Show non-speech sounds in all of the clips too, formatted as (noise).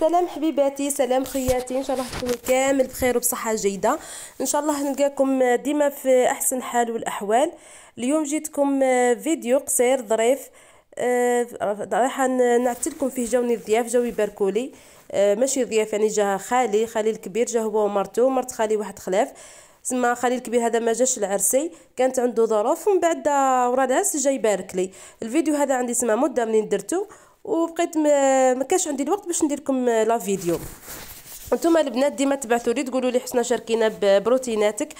سلام حبيباتي سلام خياتي ان شاء الله تكونوا كامل بخير وبصحه جيده ان شاء الله نلقاكم ديما في احسن حال والاحوال اليوم جيتكم فيديو قصير ظريف آه، رايحه نعطي لكم فيه جاوني الضياف جاو يباركولي آه، ماشي ضياف يعني جا خالي خالي الكبير جا هو ومرته مرت خالي واحد خلاف تما خالي الكبير هذا ما جاش العرسي كانت عنده ظروف ومن بعد ورا ناس جا يبارك لي الفيديو هذا عندي تما مده منين درته وبقيت ما, ما كانش عندي الوقت باش ندير لكم آه، لا فيديو نتوما البنات ديما تبعثوا لي تقولوا لي حسنا شاركينا ببروتيناتك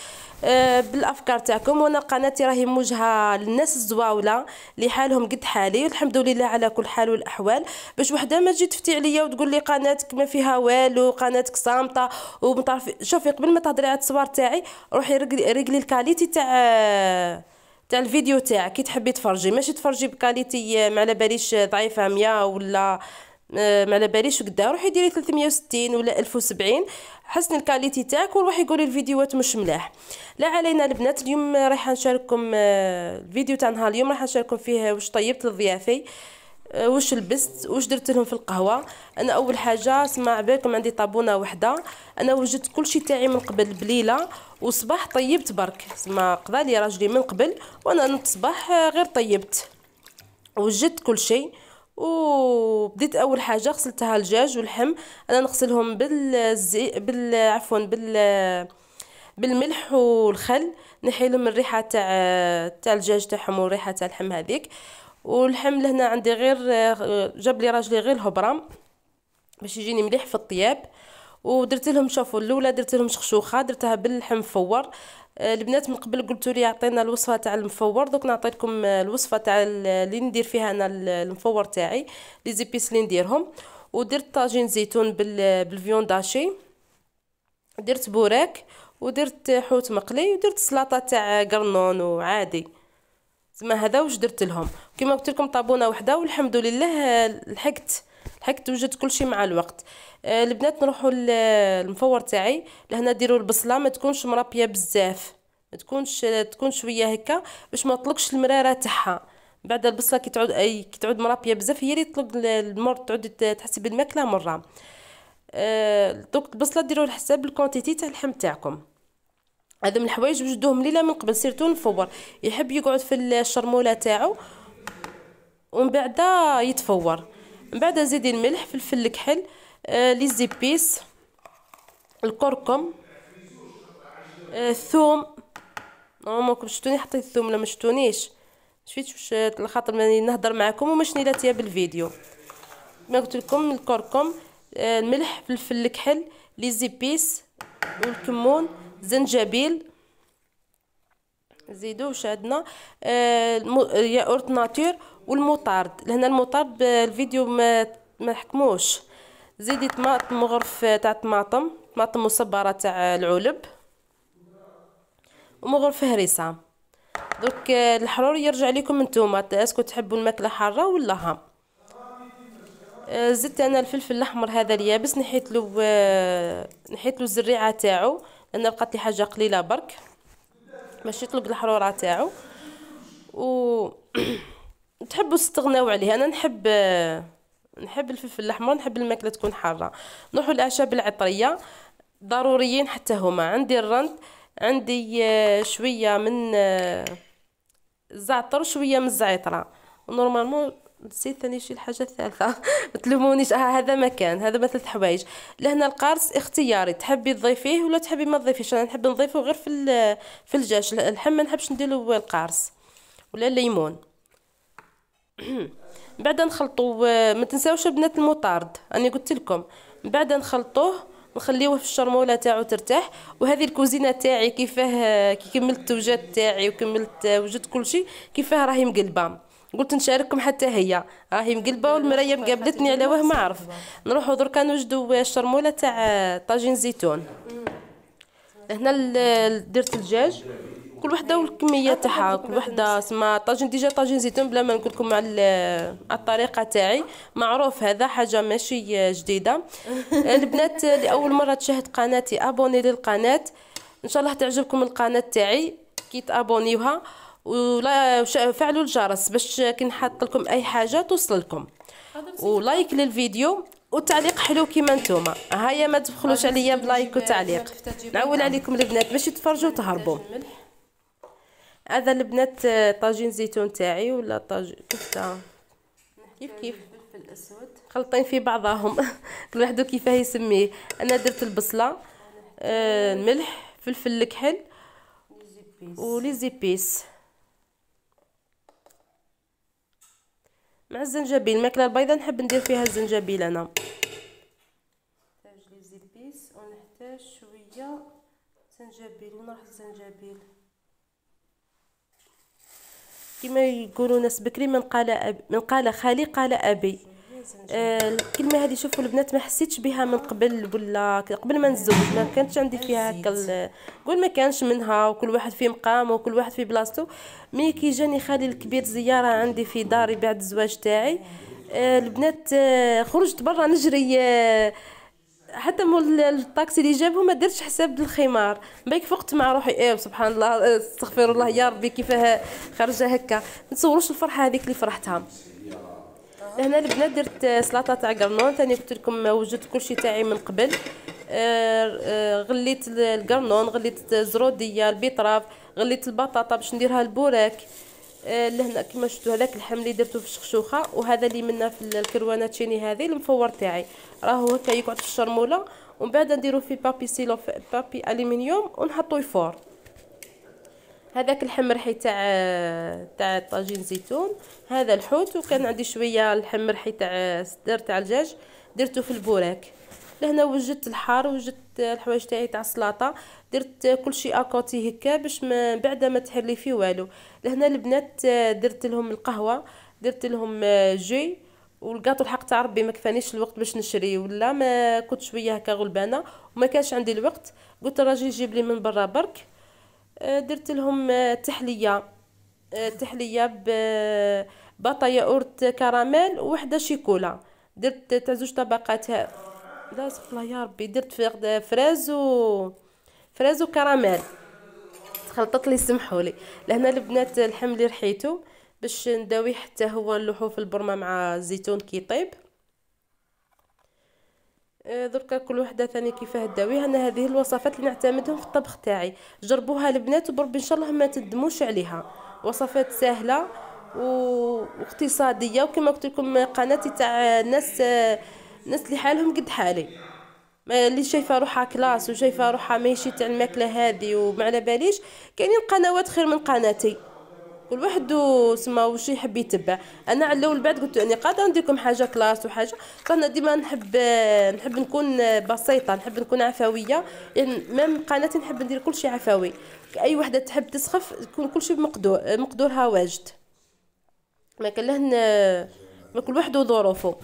آه بالافكار تاعكم وانا قناتي راهي موجهه للناس الزواوله اللي حالهم قد حالي والحمد لله على كل حال والاحوال باش وحده ما تجي تفتي عليا وتقول لي قناتك ما فيها والو قناتك صامته ومطرف شوفي قبل ما تهضري على التصوير تاعي روحي رجلي الكاليتي تاع آه، تاع الفيديو تاعك كي تحبي تفرجي ماشي تفرجي بكاليتي آه، ما على باليش آه، ضعيفه 100 ولا آه، ما على باليش قدا روحي ديري 360 ولا 1070 حسني الكاليتي تاعك وروحي قولي الفيديوهات مش ملاح لا علينا البنات اليوم رايحه نشارككم الفيديو تاع نهار اليوم راح نشارككم فيه واش طيبت لضيافي آه، واش لبست واش درت لهم في القهوه انا اول حاجه سمع بالكم عندي طابونه وحده انا وجدت كل شيء تاعي من قبل بليله وصباح طيبت برك سما قضى لي راجلي من قبل وانا نصبح آه، غير طيبت وجدت كل شيء وبديت اول حاجه غسلتها الدجاج واللحم انا نغسلهم بالزي بال عفوا بال بالملح والخل نحيلهم الريحه تاع تاع الدجاج تاعهم والريحه تاع اللحم هذيك والحمل هنا عندي غير آه، جاب لي راجلي غير هبرام باش يجيني مليح في الطياب ودرت لهم شوفوا الاولى درت لهم شخشوخه درتها باللحم مفور آه، البنات من قبل قلتوا لي عطينا الوصفه تاع المفور دوك نعطيكم آه، الوصفه تاع اللي ندير فيها انا المفور تاعي لي زيبيس اللي نديرهم ودرت طاجين زيتون بالفيون داشي درت بوراك ودرت حوت مقلي ودرت سلطه تاع قرنون وعادي تما هذا واش درت لهم كيما قلت لكم طابونه وحده والحمد لله لحقت لحقت وجدت كل شيء مع الوقت آه، البنات نروحوا للمفور تاعي لهنا ديروا البصله ما تكونش مرابيه بزاف ما تكونش تكون شويه هكا باش ما تطلقش المراره تاعها بعد البصله كي تعود اي كي تعود مرابيه بزاف هي اللي تطلق المر تعود تحسي بالماكله مره آه دوك البصله ديروا الحساب الكونتيتي تاع اللحم تاعكم هذا من الحوايج وجدوهم ليله من قبل سيرتو نفور يحب يقعد في الشرموله تاعو ومن بعد يتفور من بعد زيدي الملح فلفل الكحل آه، لي زيبيس الكركم آه الثوم راكم شفتوني حطيت الثوم لا ما شفتونيش شفت واش الخاطر ماني نهضر معكم ومشني لا تياب الفيديو ما قلت لكم الكركم آه، الملح فلفل الكحل لي زيبيس والكمون زنجبيل زيدوه شادنا آه يا ناتور والمطارد لهنا المطارد الفيديو ما ما حكموش زيدي طماطم مغرف تاع طماطم طماطم مصبره تاع العلب ومغرف هريسه درك آه، الحرور يرجع لكم نتوما اسكو تحبوا الماكله حاره ولا ها آه، زدت انا الفلفل الاحمر هذا اليابس نحيت له آه، نحيت له الزريعه تاعو انا بقات لي حاجه قليله برك باش يطلق الحروره تاعو و (clears throat) تحبوا تستغناو عليه انا نحب نحب الفلفل الاحمر نحب الماكله تكون حاره نروحوا الاعشاب العطريه ضروريين حتى هما عندي الرند عندي آه، شويه من الزعتر آه، شويه من الزعتره نورمالمون نسيت ثاني شي الحاجه الثالثه (laughs) ما تلومونيش آه هذا مكان هذا مثل حوايج لهنا القارص اختياري تحبي تضيفيه ولا تحبي ما تضيفيش انا نحب نضيفه غير في في الجاش الحم ما نحبش نديرو القارص ولا الليمون (clears throat) بعد نخلطو آه، ما تنساوش البنات المطارد انا قلت لكم بعد نخلطوه نخليوه في الشرموله تاعو ترتاح وهذه الكوزينه تاعي كيفاه كي كملت وجات تاعي وكملت آه، وجات كل شيء كيفاه راهي مقلبه قلت نشارككم حتى هي راهي مقلبه والمرايه مقابلتني على وهم ما عرف نروحوا دركا نوجدوا الشرموله تاع طاجين زيتون هنا درت الدجاج كل وحده والكميه تاعها كل وحده سما طاجين ديجا طاجين زيتون بلا ما نقول لكم على الطريقه تاعي معروف هذا حاجه ماشي جديده (laughs) البنات لاول مره تشاهد قناتي ابوني للقناه ان شاء الله تعجبكم القناه تاعي كي تابونيوها وفعلوا الجرس باش نحط لكم اي حاجه توصل لكم ولايك للفيديو وتعليق حلو كيما نتوما هيا ما تدخلوش عليا بلايك وتعليق نعول عليكم البنات باش تفرجوا وتهربوا هذا البنات آه، طاجين زيتون تاعي ولا طاجين كفته كيف كيف خلطين في بعضهم (laughs) كل واحد كيفاه يسميه انا درت البصله الملح آه، فلفل الكحل وليزيبيس زيبيس مع الزنجبيل الماكله البيضاء نحب ندير فيها الزنجبيل انا نحتاج لي زيبيس ونحتاج شويه زنجبيل وين الزنجبيل كما يقولون ناس بكري من قال أب... من قال خالي قال ابي آه، الكلمه هذه شوفوا البنات ما حسيتش بها من قبل ولا قبل ما نتزوج ما كانتش عندي فيها هكا قول ما كانش منها وكل واحد في مقامه وكل واحد في بلاصتو مي كي جاني خالي الكبير زياره عندي في داري بعد الزواج تاعي آه، البنات آه، خرجت برا نجري حتى مول الطاكسي اللي جابه ما درتش حساب الخمار بايك فقت مع روحي ايه سبحان الله استغفر الله يا ربي كيفاه خرجه هكا ما تصوروش الفرحه هذيك اللي فرحتها هنا البنات درت سلطه تاع قرنون ثاني قلت لكم وجدت كلشي تاعي من قبل آه، آه، غليت القرنون غليت الزروديه البيطراف غليت البطاطا باش نديرها البوراك آه، لهنا كما شفتوا هذاك اللحم اللي درتو في الشخشوخه وهذا اللي منا في الكرواناتشيني هذه المفور تاعي راهو هكا يقعد في الشرموله ومن بعد نديرو في بابي سيلو بابي الومنيوم ونحطو يفور هذاك الحمر حي تاع تاع طاجين زيتون هذا الحوت وكان عندي شويه الحمر حي تاع الصدر تاع الدجاج درته في البوراك لهنا وجدت الحار وجدت الحوايج تاعي تاع السلطه درت كل شيء اكوتي هكا باش ما بعد ما تحرلي فيه والو لهنا البنات درت لهم القهوه درت لهم جي والقاطو الحق تاع ربي ما كفانيش الوقت باش نشري ولا ما كنت شويه هكا غلبانه وما كانش عندي الوقت قلت الراجل يجيب لي من برا برك آه، درت لهم آه، تحليه آه، تحليه بطه ياورت كراميل وحده شيكولا درت تاع زوج طبقات لا الله يا ربي درت فريز و فريز وكراميل تخلطت لي سمحوا لي لهنا البنات الحمل رحيتو باش نداوي حتى هو نلوحو في البرمه مع الزيتون كيطيب آه، دركا كل وحده ثاني كيفاه داويها انا هذه الوصفات اللي نعتمدهم في الطبخ تاعي جربوها البنات وبربي ان شاء الله ما تدموش عليها وصفات سهله واقتصاديه وكما قلت لكم قناتي تاع ناس ناس اللي حالهم قد حالي اللي شايفه روحها كلاس وشايفه روحها ماشي تاع الماكله هذه وما على باليش كاينين قنوات خير من قناتي كل واحد سما واش يحب يتبع انا على الاول بعد قلت اني قادره ندير لكم حاجه كلاس وحاجه انا ديما نحب نحب نكون بسيطه نحب نكون عفويه يعني مام قناتي نحب ندير كل شيء عفوي اي وحده تحب تسخف يكون كل شيء مقدور مقدورها واجد ما كان لهن ما كل واحد وظروفه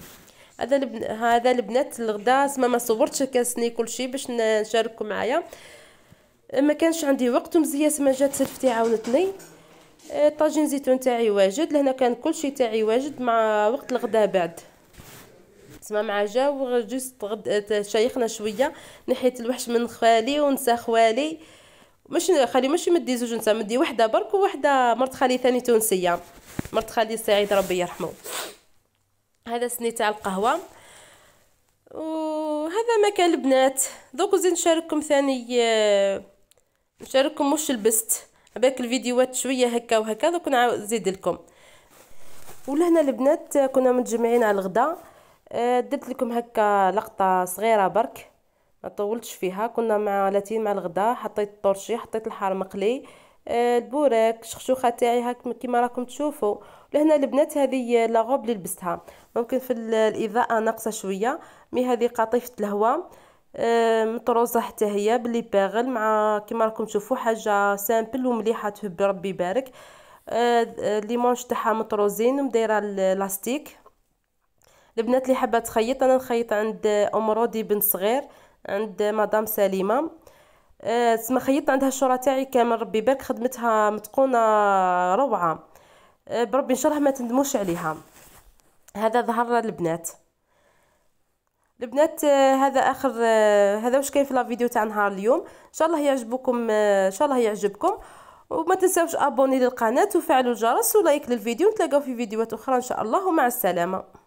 هذا البن... هذا البنات الغدا ما ما صورتش كاسني كل شيء باش نشارككم معايا ما كانش عندي وقت ومزيه سما جات سلفتي عاونتني الطاجين زيتون تاعي واجد لهنا كان كلشي تاعي واجد مع وقت الغداء بعد تسمى مع جا جست غد تشيخنا شويه نحيت الوحش من خالي ونسى خوالي مش خالي ماشي مدي زوج نساء مدي وحده برك وحده مرت خالي ثاني تونسيه مرت خالي سعيد ربي يرحمه هذا سني تاع القهوه وهذا مكان البنات دوك نزيد نشارككم ثاني آه، نشارككم واش لبست باك الفيديوهات شويه هكا وهكا دوك نزيد لكم ولهنا البنات كنا متجمعين على الغداء آه، درت لكم هكا لقطه صغيره برك ما طولتش فيها كنا مع لاتين مع الغداء حطيت الطرشي حطيت الحار مقلي آه، البوراك الشخشوخه تاعي هاك كيما راكم تشوفوا لهنا البنات هذه لاغوب اللي لبستها ممكن في الاضاءه ناقصه شويه مي هذه قطيفه الهواء مطروزه حتى هي بلي باغل مع كما راكم تشوفوا حاجه سامبل ومليحه تهب ربي يبارك أه، أه، ليمونش تاعها مطروزين مدايره لاستيك البنات اللي حابه تخيط انا نخيط عند ام رودي بنت صغير عند مدام سليمه أه، تسمى خيطت عندها الشوره تاعي كامل ربي يبارك خدمتها متقونه روعه بربي ان شاء الله ما تندموش عليها هذا ظهر البنات البنات آه، هذا اخر آه، هذا واش كاين في لا فيديو تاع نهار اليوم ان شاء الله يعجبكم آه، ان شاء الله يعجبكم وما تنساوش ابوني للقناه وفعلوا الجرس ولايك للفيديو نتلاقاو في فيديوهات اخرى ان شاء الله ومع السلامه